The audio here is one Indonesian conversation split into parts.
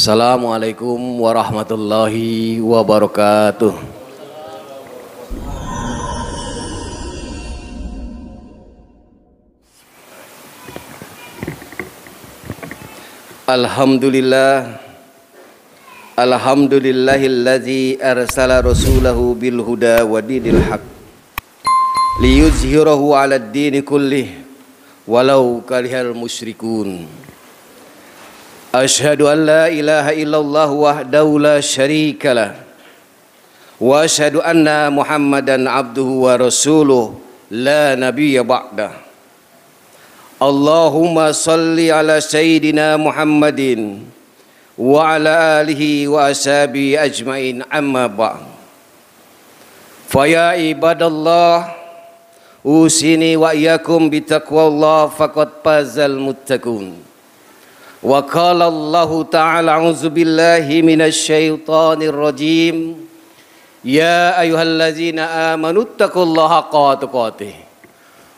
Assalamualaikum warahmatullahi wabarakatuh. Alhamdulillah الحمد لله الذي أرسل رسوله بالهدى ودين الحق ليظهره على الدين كله ولو كره المشركون أشهد أن لا إله إلا الله وحده لا شريك له وأشهد أن محمدا عبده ورسوله لا نبي بعده اللهم صل على سيدنا محمد وعلى آله وأسابي أجمعين أما بعد فيا عباد الله أوصيني وإياكم بتقوى الله فقد فاز المتقون وقال الله تعالى أعوذ بالله من الشيطان الرجيم يا أيها الذين آمنوا اتقوا الله حق تقاته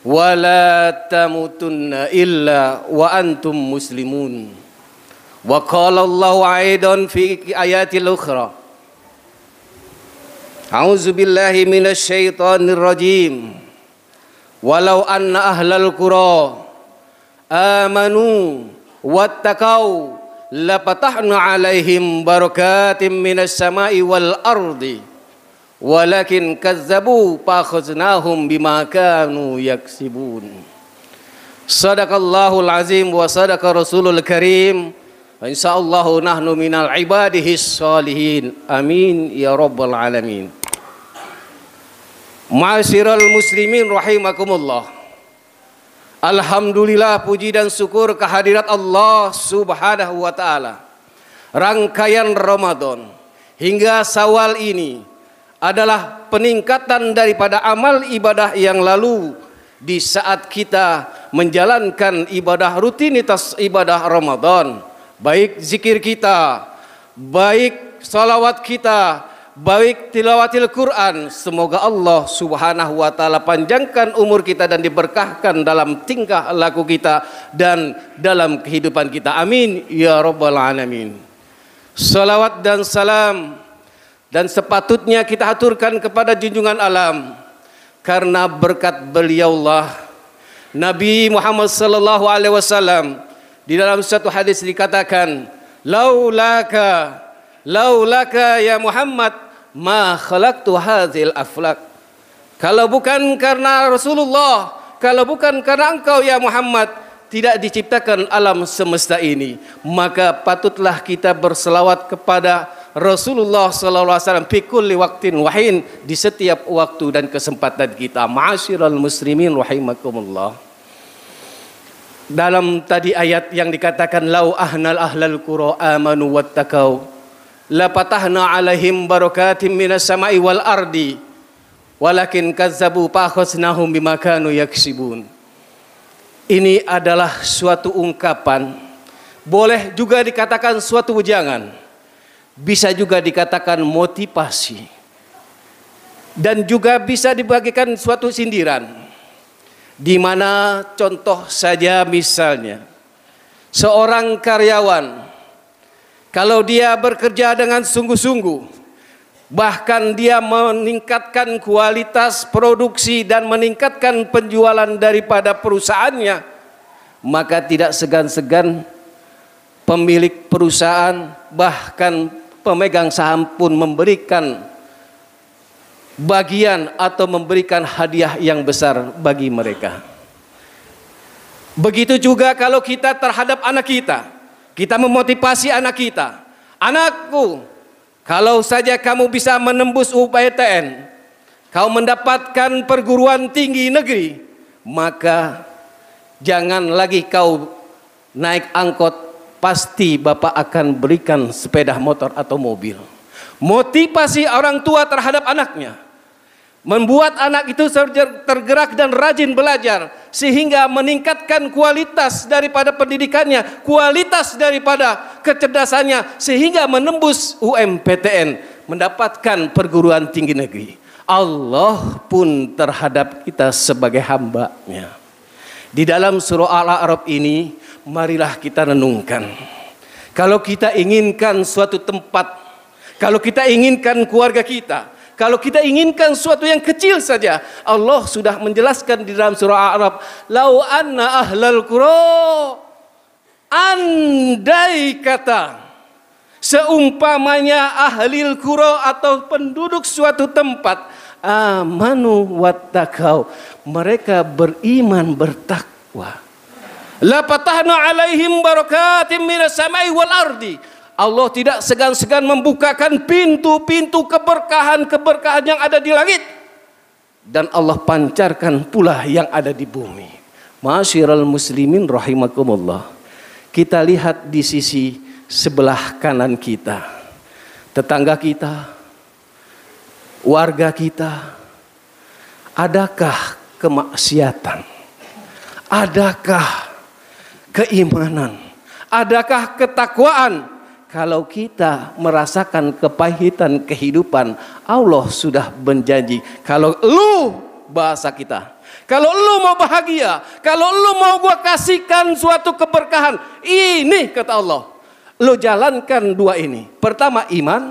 ولا تموتن إلا وأنتم مسلمون وقال الله أيضا في آيات الأخرى أعوذ بالله من الشيطان الرجيم ولو أن أهل القرى آمنوا واتقوا لفتحنا عليهم بركات من السماء والأرض ولكن كذبوا فأخذناهم بما كانوا يكسبون صدق الله العظيم وصدق رسول الكريم Insyaallah nahnu minal ibadihis salihin. Amin ya rabbal alamin. Ma'asyiral muslimin rahimakumullah. Alhamdulillah puji dan syukur kehadirat Allah Subhanahu wa taala. Rangkaian Ramadan hingga Sawal ini adalah peningkatan daripada amal ibadah yang lalu di saat kita menjalankan ibadah rutinitas ibadah Ramadan baik zikir kita, baik salawat kita, baik tilawatil Quran. Semoga Allah Subhanahu wa taala panjangkan umur kita dan diberkahkan dalam tingkah laku kita dan dalam kehidupan kita. Amin ya rabbal alamin. Salawat dan salam dan sepatutnya kita aturkan kepada junjungan alam karena berkat beliaulah Nabi Muhammad sallallahu alaihi wasallam di dalam satu hadis dikatakan, "Laulaka, laulaka ya Muhammad, ma khalaqtu hadzal aflak." Kalau bukan karena Rasulullah, kalau bukan karena engkau ya Muhammad, tidak diciptakan alam semesta ini maka patutlah kita berselawat kepada Rasulullah sallallahu alaihi wasallam pikul waktin wahin di setiap waktu dan kesempatan kita ma'asyiral muslimin rahimakumullah dalam tadi ayat yang dikatakan lau ahnal ahlal qura amanu wattaqau la patahna alaihim barakatim minas samai wal ardi walakin kazzabu fakhasnahum bima kanu yaksibun ini adalah suatu ungkapan boleh juga dikatakan suatu ujangan bisa juga dikatakan motivasi dan juga bisa dibagikan suatu sindiran di mana contoh saja misalnya seorang karyawan kalau dia bekerja dengan sungguh-sungguh bahkan dia meningkatkan kualitas produksi dan meningkatkan penjualan daripada perusahaannya maka tidak segan-segan pemilik perusahaan bahkan pemegang saham pun memberikan bagian atau memberikan hadiah yang besar bagi mereka. Begitu juga kalau kita terhadap anak kita, kita memotivasi anak kita. Anakku, kalau saja kamu bisa menembus UPTN, kau mendapatkan perguruan tinggi negeri, maka jangan lagi kau naik angkot, pasti Bapak akan berikan sepeda motor atau mobil. Motivasi orang tua terhadap anaknya Membuat anak itu tergerak dan rajin belajar sehingga meningkatkan kualitas daripada pendidikannya, kualitas daripada kecerdasannya sehingga menembus UMPTN, mendapatkan perguruan tinggi negeri. Allah pun terhadap kita sebagai hamba-Nya Di dalam surah Al-A'raf ini, marilah kita renungkan. Kalau kita inginkan suatu tempat, kalau kita inginkan keluarga kita, kalau kita inginkan sesuatu yang kecil saja, Allah sudah menjelaskan di dalam surah Arab, "Lau anna ahlal qura" Andai kata seumpamanya ahlil qura atau penduduk suatu tempat amanu wattaqau, mereka beriman bertakwa. La patahna alaihim barakatim minas samai wal ardi Allah tidak segan-segan membukakan pintu-pintu keberkahan-keberkahan yang ada di langit dan Allah pancarkan pula yang ada di bumi. Masyiral muslimin rahimakumullah. Kita lihat di sisi sebelah kanan kita. Tetangga kita, warga kita. Adakah kemaksiatan? Adakah keimanan? Adakah ketakwaan? Kalau kita merasakan kepahitan kehidupan, Allah sudah berjanji. Kalau lu bahasa kita. Kalau lu mau bahagia, kalau lu mau gua kasihkan suatu keberkahan, ini kata Allah. Lu jalankan dua ini. Pertama iman,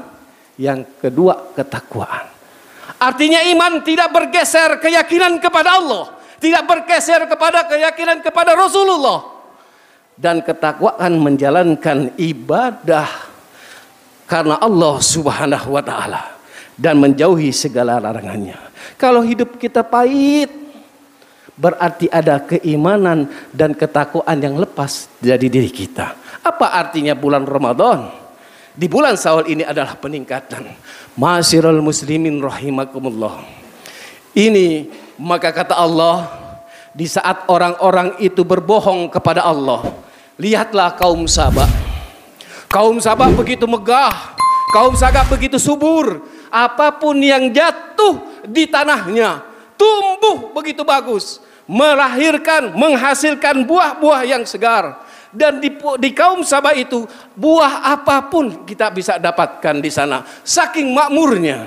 yang kedua ketakwaan. Artinya iman tidak bergeser keyakinan kepada Allah, tidak bergeser kepada keyakinan kepada Rasulullah dan ketakwaan menjalankan ibadah karena Allah Subhanahu wa taala dan menjauhi segala larangannya. Kalau hidup kita pahit berarti ada keimanan dan ketakwaan yang lepas dari diri kita. Apa artinya bulan Ramadan? di bulan Sawal ini adalah peningkatan. Masyirul muslimin rahimakumullah. Ini maka kata Allah di saat orang-orang itu berbohong kepada Allah, Lihatlah kaum Sabak, Kaum Sabak begitu megah, kaum Sabak begitu subur. Apapun yang jatuh di tanahnya tumbuh begitu bagus, melahirkan, menghasilkan buah-buah yang segar. Dan di, di kaum Sabak itu buah apapun kita bisa dapatkan di sana, saking makmurnya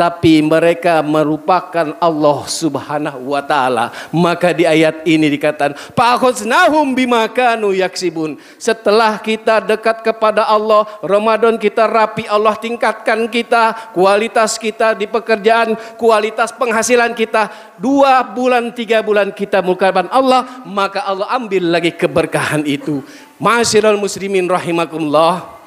tapi mereka merupakan Allah Subhanahu wa taala. Maka di ayat ini dikatakan, "Fa'khudznahum bima bimakanu yaksibun." Setelah kita dekat kepada Allah, Ramadan kita rapi, Allah tingkatkan kita, kualitas kita di pekerjaan, kualitas penghasilan kita. Dua bulan, tiga bulan kita mukarban Allah, maka Allah ambil lagi keberkahan itu. Masyiral muslimin rahimakumullah.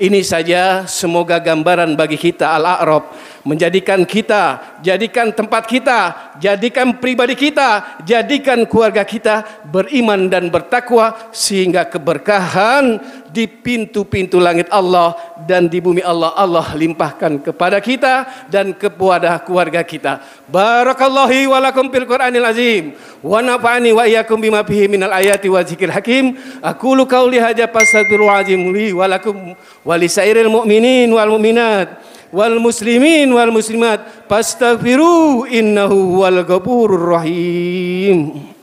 Ini saja semoga gambaran bagi kita Al-A'raf menjadikan kita, jadikan tempat kita, jadikan pribadi kita, jadikan keluarga kita beriman dan bertakwa sehingga keberkahan di pintu-pintu langit Allah dan di bumi Allah Allah limpahkan kepada kita dan kepada keluarga kita. Barakallahi wa lakum fil Qur'anil azim wa nafa'ani wa iyyakum bima fihi minal ayati wa zikir hakim. Aku lu qauli hadza fastaghfirul azim li wa lakum walisairil mu'minin wal mu'minat wal muslimin wal muslimat fastaghfiru innahu wal ghafurur rahim.